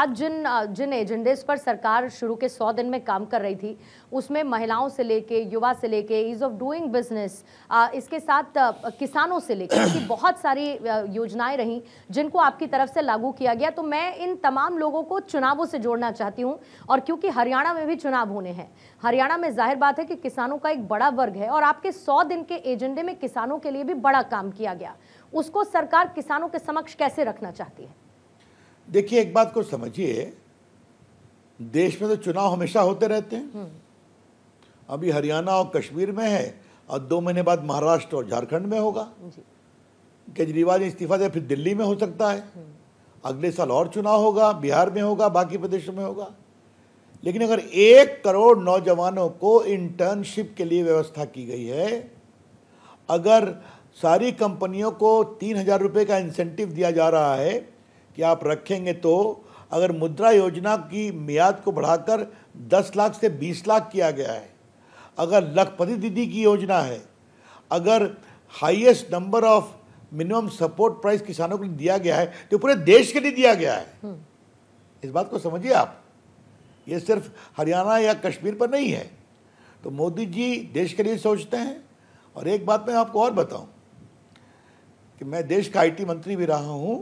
आज जिन जिन एजेंडे पर सरकार शुरू के सौ दिन में काम कर रही थी उसमें महिलाओं से लेके युवा से लेके ईज़ ऑफ डूइंग बिजनेस इसके साथ किसानों से लेके ऐसी बहुत सारी योजनाएं रहीं जिनको आपकी तरफ से लागू किया गया तो मैं इन तमाम लोगों को चुनावों से जोड़ना चाहती हूँ और क्योंकि हरियाणा में भी चुनाव होने हैं हरियाणा में जाहिर बात है कि किसानों का एक बड़ा वर्ग है और आपके सौ दिन के एजेंडे में किसानों के लिए भी बड़ा काम किया गया उसको सरकार किसानों के समक्ष कैसे रखना चाहती है देखिए एक बात को समझिए देश में तो चुनाव हमेशा होते रहते हैं हम्म। अभी हरियाणा और कश्मीर में है और दो महीने बाद महाराष्ट्र और झारखंड में होगा केजरीवाल इस्तीफा दे फिर दिल्ली में हो सकता है हम्म। अगले साल और चुनाव होगा बिहार में होगा बाकी प्रदेशों में होगा लेकिन अगर एक करोड़ नौजवानों को इंटर्नशिप के लिए व्यवस्था की गई है अगर सारी कंपनियों को तीन हजार रुपये का इंसेंटिव दिया जा रहा है कि आप रखेंगे तो अगर मुद्रा योजना की मियाद को बढ़ाकर 10 लाख से 20 लाख किया गया है अगर लखपति दीदी की योजना है अगर highest number of minimum support price किसानों के लिए दिया गया है तो पूरे देश के लिए दिया गया है हम्म। इस बात को समझिए आप ये सिर्फ हरियाणा या कश्मीर पर नहीं है तो मोदी जी देश के लिए सोचते हैं और एक बात मैं आपको और बताऊं कि मैं देश का आईटी मंत्री भी रहा हूं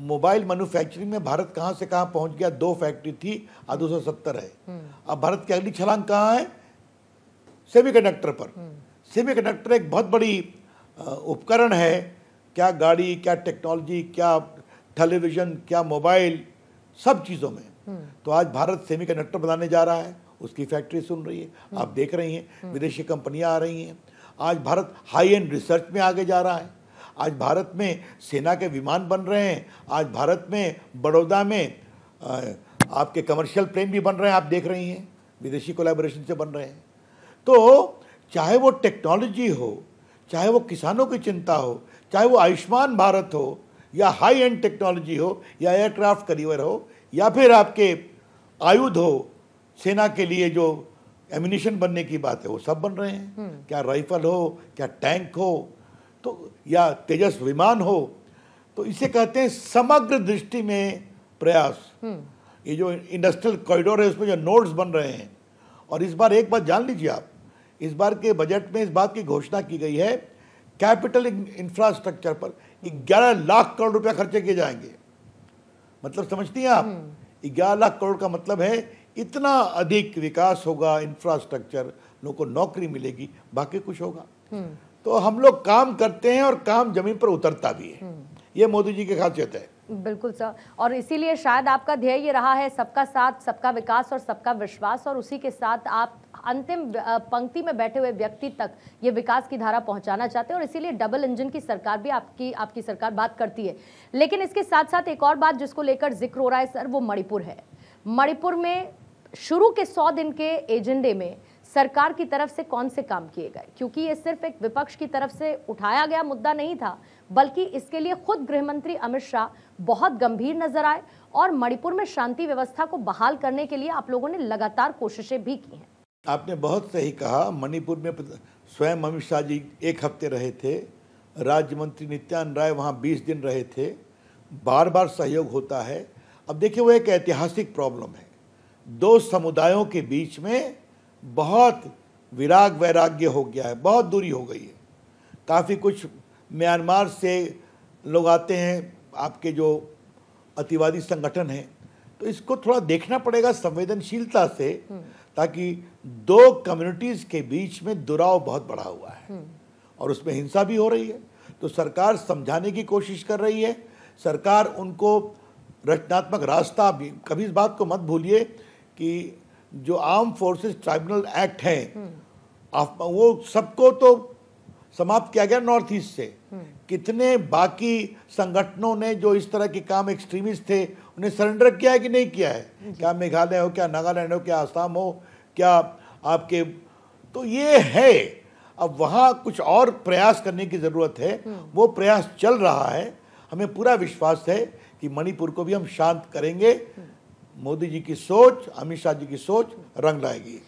मोबाइल मैन्युफैक्चरिंग में भारत कहाँ से कहाँ पहुँच गया दो फैक्ट्री थी आज दो सौ सत्तर है हम्म। अब भारत की अगली छलांग कहाँ है सेमी कंडक्टर पर सेमी हम्म। कंडक्टर एक बहुत बड़ी उपकरण है क्या गाड़ी क्या टेक्नोलॉजी क्या टेलीविज़न क्या मोबाइल सब चीज़ों में हम्म। तो आज भारत सेमी कंडक्टर बनाने जा रहा है उसकी फैक्ट्री सुन रही है आप देख रही हैं विदेशी कंपनियाँ आ रही हैं आज भारत हाई एंड रिसर्च में आगे जा रहा है आज भारत में सेना के विमान बन रहे हैं आज भारत में बड़ौदा में आपके कमर्शियल प्लेन भी बन रहे हैं आप देख रही हैं विदेशी कोलेबोरेशन से बन रहे हैं तो चाहे वो टेक्नोलॉजी हो चाहे वो किसानों की चिंता हो चाहे वो आयुष्मान भारत हो या हाई एंड टेक्नोलॉजी हो या एयरक्राफ्ट करीवर हो या फिर आपके आयुध हो सेना के लिए जो एम्यूनिशन बनने की बात है वो सब बन रहे हैं हम्म। क्या राइफल हो क्या टैंक हो तो या तेजस विमान हो तो इसे कहते हैं समग्र दृष्टि में प्रयास हम्म। ये जो इंडस्ट्रियल कॉरिडोर है उसमें जो नोड्स बन रहे हैं और इस बार एक बात जान लीजिए आप इस बार के बजट में इस बात की घोषणा की गई है कैपिटल इंफ्रास्ट्रक्चर पर 11 लाख करोड़ रुपया खर्चे किए जाएंगे मतलब समझती हैं आप हम्म। ग्यारह लाख करोड़ का मतलब है इतना अधिक विकास होगा इंफ्रास्ट्रक्चर लोगों को नौकरी मिलेगी बाकी कुछ होगा हम्म। तो हम लोग काम करते हैं और काम जमीन पर उतरता भी है हम्म। ये मोदी जी की खासियत है बिल्कुल सर और इसीलिए शायद आपका ध्येय ये रहा है सबका साथ सबका विकास और सबका विश्वास और उसी के साथ आप अंतिम पंक्ति में बैठे हुए व्यक्ति तक ये विकास की धारा पहुंचाना चाहते हैं और इसीलिए डबल इंजन की सरकार भी आपकी आपकी सरकार बात करती है लेकिन इसके साथ साथ एक और बात जिसको लेकर जिक्र हो रहा है सर वो मणिपुर है मणिपुर में शुरू के सौ दिन के एजेंडे में सरकार की तरफ से कौन से काम किए गए क्योंकि ये सिर्फ एक विपक्ष की तरफ से उठाया गया मुद्दा नहीं था बल्कि इसके लिए खुद गृह मंत्री अमित शाह बहुत गंभीर नजर आए और मणिपुर में शांति व्यवस्था को बहाल करने के लिए आप लोगों ने लगातार कोशिशें भी की हैं आपने बहुत सही कहा मणिपुर में स्वयं अमित शाह जी एक हफ्ते रहे थे राज्य मंत्री नित्यानंद राय वहाँ बीस दिन रहे थे बार बार सहयोग होता है अब देखिए वो एक ऐतिहासिक प्रॉब्लम है दो समुदायों के बीच में बहुत विराग वैराग्य हो गया है बहुत दूरी हो गई है काफ़ी कुछ म्यांमार से लोग आते हैं आपके जो अतिवादी संगठन हैं तो इसको थोड़ा देखना पड़ेगा संवेदनशीलता से ताकि दो कम्युनिटीज़ के बीच में दुराव बहुत बढ़ा हुआ है हम्म। और उसमें हिंसा भी हो रही है तो सरकार समझाने की कोशिश कर रही है सरकार उनको रचनात्मक रास्ता भी कभी इस बात को मत भूलिए कि जो आर्म फोर्सेस ट्राइब्यूनल एक्ट है वो सबको तो समाप्त किया गया नॉर्थ ईस्ट से कितने बाकी संगठनों ने जो इस तरह के काम एक्सट्रीमिस्ट थे उन्हें सरेंडर किया है कि नहीं किया है क्या मेघालय हो क्या नागालैंड हो क्या आसाम हो क्या आपके तो ये है अब वहाँ कुछ और प्रयास करने की ज़रूरत है हम्म। वो प्रयास चल रहा है हमें पूरा विश्वास है कि मणिपुर को भी हम शांत करेंगे हम्म। मोदी जी की सोच अमित शाह जी की सोच रंग लाएगी